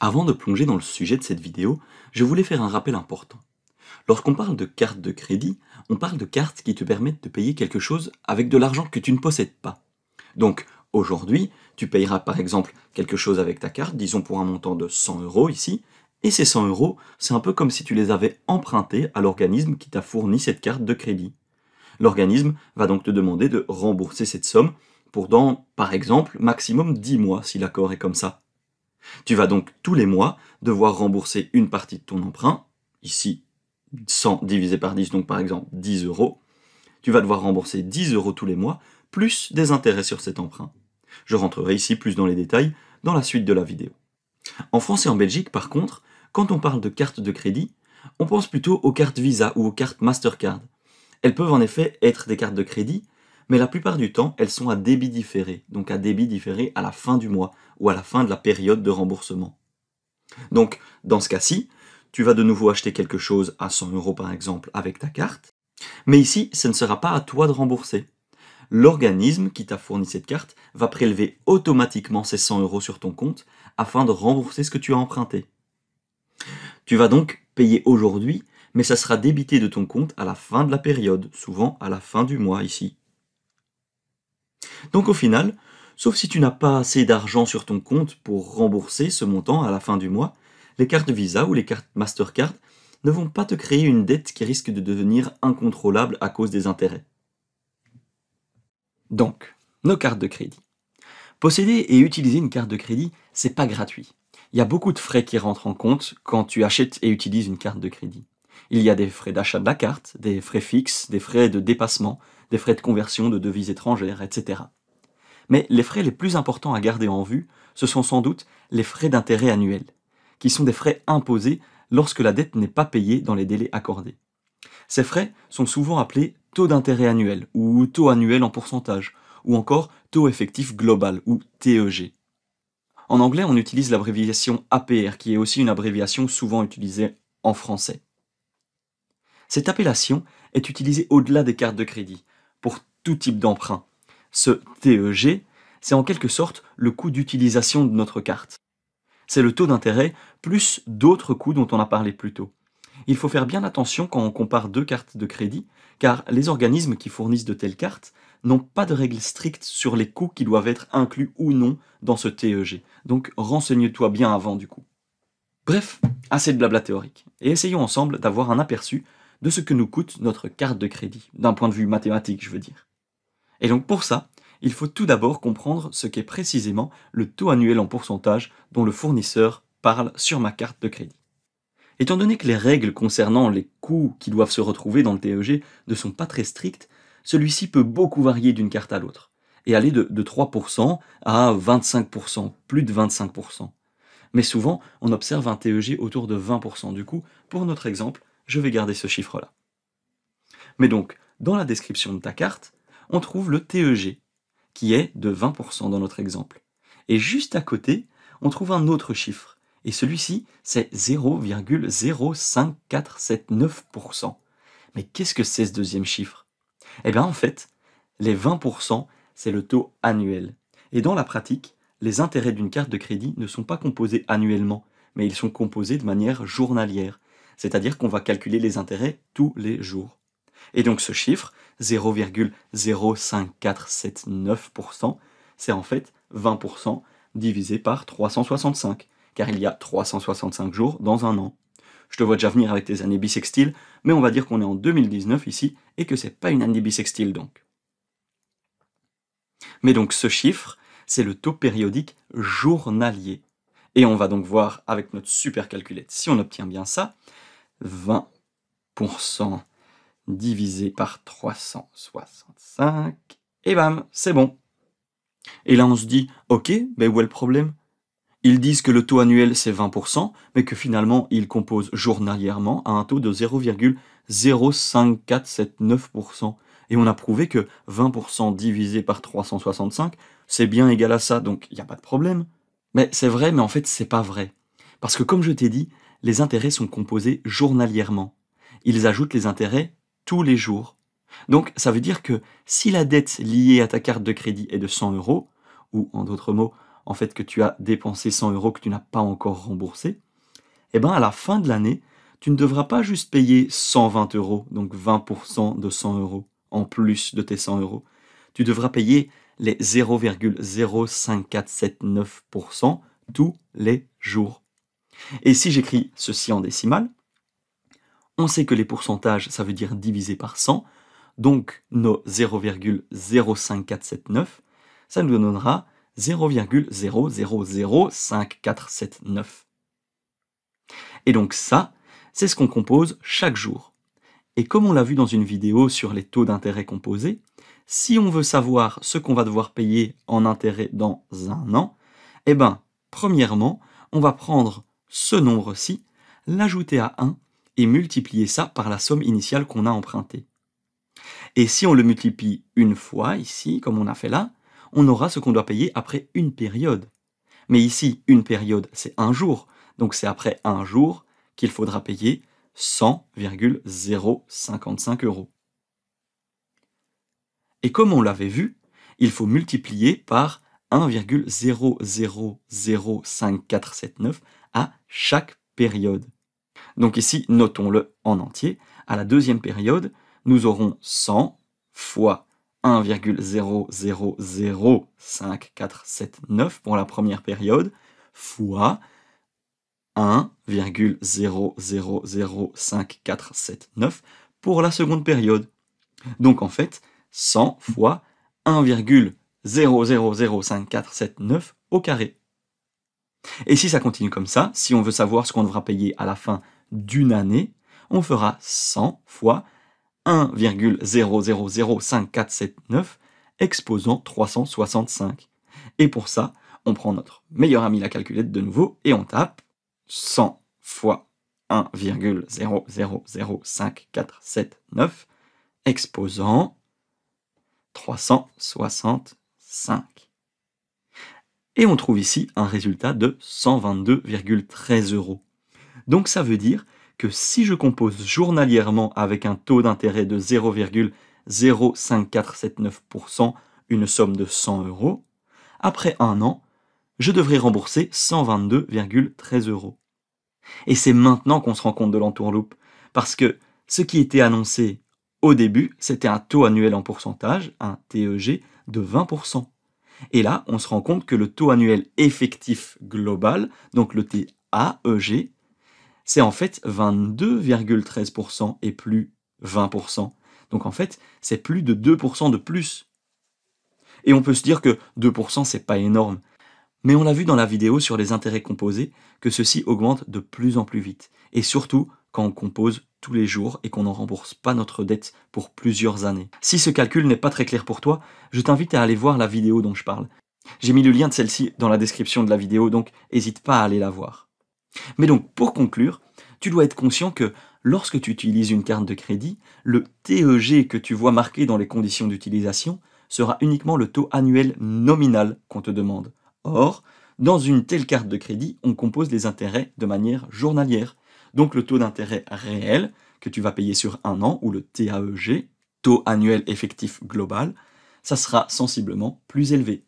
Avant de plonger dans le sujet de cette vidéo, je voulais faire un rappel important. Lorsqu'on parle de carte de crédit, on parle de cartes qui te permettent de payer quelque chose avec de l'argent que tu ne possèdes pas. Donc aujourd'hui, tu payeras par exemple quelque chose avec ta carte, disons pour un montant de 100 euros ici, et ces 100 euros, c'est un peu comme si tu les avais empruntés à l'organisme qui t'a fourni cette carte de crédit. L'organisme va donc te demander de rembourser cette somme pour dans, par exemple, maximum 10 mois si l'accord est comme ça. Tu vas donc tous les mois devoir rembourser une partie de ton emprunt, ici 100 divisé par 10, donc par exemple 10 euros. Tu vas devoir rembourser 10 euros tous les mois, plus des intérêts sur cet emprunt. Je rentrerai ici plus dans les détails dans la suite de la vidéo. En France et en Belgique, par contre, quand on parle de cartes de crédit, on pense plutôt aux cartes Visa ou aux cartes Mastercard. Elles peuvent en effet être des cartes de crédit, mais la plupart du temps, elles sont à débit différé, donc à débit différé à la fin du mois ou à la fin de la période de remboursement. Donc, dans ce cas-ci, tu vas de nouveau acheter quelque chose à 100 euros par exemple avec ta carte, mais ici, ce ne sera pas à toi de rembourser. L'organisme qui t'a fourni cette carte va prélever automatiquement ces 100 euros sur ton compte afin de rembourser ce que tu as emprunté. Tu vas donc payer aujourd'hui, mais ça sera débité de ton compte à la fin de la période, souvent à la fin du mois ici. Donc au final, sauf si tu n'as pas assez d'argent sur ton compte pour rembourser ce montant à la fin du mois, les cartes Visa ou les cartes Mastercard ne vont pas te créer une dette qui risque de devenir incontrôlable à cause des intérêts. Donc, nos cartes de crédit. Posséder et utiliser une carte de crédit, c'est pas gratuit. Il y a beaucoup de frais qui rentrent en compte quand tu achètes et utilises une carte de crédit. Il y a des frais d'achat de la carte, des frais fixes, des frais de dépassement, des frais de conversion de devises étrangères, etc. Mais les frais les plus importants à garder en vue, ce sont sans doute les frais d'intérêt annuel, qui sont des frais imposés lorsque la dette n'est pas payée dans les délais accordés. Ces frais sont souvent appelés taux d'intérêt annuel, ou taux annuel en pourcentage, ou encore taux effectif global, ou TEG. En anglais, on utilise l'abréviation APR, qui est aussi une abréviation souvent utilisée en français. Cette appellation est utilisée au-delà des cartes de crédit, pour tout type d'emprunt. Ce TEG, c'est en quelque sorte le coût d'utilisation de notre carte. C'est le taux d'intérêt plus d'autres coûts dont on a parlé plus tôt. Il faut faire bien attention quand on compare deux cartes de crédit, car les organismes qui fournissent de telles cartes n'ont pas de règles strictes sur les coûts qui doivent être inclus ou non dans ce TEG. Donc renseigne-toi bien avant du coup. Bref, assez de blabla théorique, et essayons ensemble d'avoir un aperçu de ce que nous coûte notre carte de crédit, d'un point de vue mathématique, je veux dire. Et donc pour ça, il faut tout d'abord comprendre ce qu'est précisément le taux annuel en pourcentage dont le fournisseur parle sur ma carte de crédit. Étant donné que les règles concernant les coûts qui doivent se retrouver dans le TEG ne sont pas très strictes, celui-ci peut beaucoup varier d'une carte à l'autre, et aller de, 3% à 25%, plus de 25%. Mais souvent, on observe un TEG autour de 20% du coût. Pour notre exemple, je vais garder ce chiffre-là. Mais donc, dans la description de ta carte, on trouve le TEG, qui est de 20% dans notre exemple. Et juste à côté, on trouve un autre chiffre. Et celui-ci, c'est 0,05479%. Mais qu'est-ce que c'est ce deuxième chiffre Eh bien en fait, les 20%, c'est le taux annuel. Et dans la pratique, les intérêts d'une carte de crédit ne sont pas composés annuellement, mais ils sont composés de manière journalière, c'est-à-dire qu'on va calculer les intérêts tous les jours. Et donc ce chiffre, 0,05479%, c'est en fait 20% divisé par 365, car il y a 365 jours dans un an. Je te vois déjà venir avec tes années bissextiles, mais on va dire qu'on est en 2019 ici et que c'est pas une année bissextile donc. Mais donc ce chiffre, c'est le taux périodique journalier. Et on va donc voir avec notre super calculette si on obtient bien ça. 20% divisé par 365, et bam, c'est bon. Et là on se dit, ok, mais où est le problème Ils disent que le taux annuel c'est 20%, mais que finalement ils composent journalièrement à un taux de 0,05479%. Et on a prouvé que 20% divisé par 365, c'est bien égal à ça, donc il n'y a pas de problème. Mais c'est vrai, mais en fait c'est pas vrai. Parce que comme je t'ai dit, les intérêts sont composés journalièrement. Ils ajoutent les intérêts tous les jours. Donc ça veut dire que si la dette liée à ta carte de crédit est de 100 euros, ou en d'autres mots, en fait que tu as dépensé 100 euros que tu n'as pas encore remboursé, eh bien à la fin de l'année, tu ne devras pas juste payer 120 euros, donc 20% de 100 euros en plus de tes 100 euros. Tu devras payer les 0,05479% tous les jours. Et si j'écris ceci en décimal, on sait que les pourcentages, ça veut dire divisé par 100, donc nos 0,05479, ça nous donnera 0,0005479. Et donc ça, c'est ce qu'on compose chaque jour. Et comme on l'a vu dans une vidéo sur les taux d'intérêt composés, si on veut savoir ce qu'on va devoir payer en intérêt dans un an, eh bien, premièrement, on va prendre ce nombre-ci, l'ajouter à 1 et multiplier ça par la somme initiale qu'on a empruntée. Et si on le multiplie une fois ici, comme on a fait là, on aura ce qu'on doit payer après une période. Mais ici, une période, c'est un jour. Donc c'est après un jour qu'il faudra payer 100,055 euros. Et comme on l'avait vu, il faut multiplier par 1,0005479, à chaque période. Donc ici, notons-le en entier. À la deuxième période, nous aurons 100 fois 1,000547,9 pour la première période, fois 1,000547,9 pour la seconde période. Donc en fait, 100 fois 1,000547,9 au carré. Et si ça continue comme ça, si on veut savoir ce qu'on devra payer à la fin d'une année, on fera 100 fois 1,0005479 exposant 365. Et pour ça, on prend notre meilleur ami la calculette de nouveau et on tape 100 fois 1,0005479 exposant 365. Et on trouve ici un résultat de 122,13 euros. Donc ça veut dire que si je compose journalièrement avec un taux d'intérêt de 0,05479%, une somme de 100 euros, après un an, je devrais rembourser 122,13 euros. Et c'est maintenant qu'on se rend compte de l'entourloupe, parce que ce qui était annoncé au début, c'était un taux annuel en pourcentage, un TEG, de 20%. Et là, on se rend compte que le taux annuel effectif global, donc le TAEG, c'est en fait 22,13% et plus 20%. Donc en fait, c'est plus de 2% de plus. Et on peut se dire que 2% c'est pas énorme. Mais on l'a vu dans la vidéo sur les intérêts composés que ceci augmente de plus en plus vite. Et surtout, compose tous les jours et qu'on n'en rembourse pas notre dette pour plusieurs années. Si ce calcul n'est pas très clair pour toi, je t'invite à aller voir la vidéo dont je parle. J'ai mis le lien de celle-ci dans la description de la vidéo, donc n'hésite pas à aller la voir. Mais donc, pour conclure, tu dois être conscient que lorsque tu utilises une carte de crédit, le TEG que tu vois marqué dans les conditions d'utilisation sera uniquement le taux annuel nominal qu'on te demande. Or, dans une telle carte de crédit, on compose les intérêts de manière journalière, donc le taux d'intérêt réel que tu vas payer sur un an, ou le TAEG, taux annuel effectif global, ça sera sensiblement plus élevé.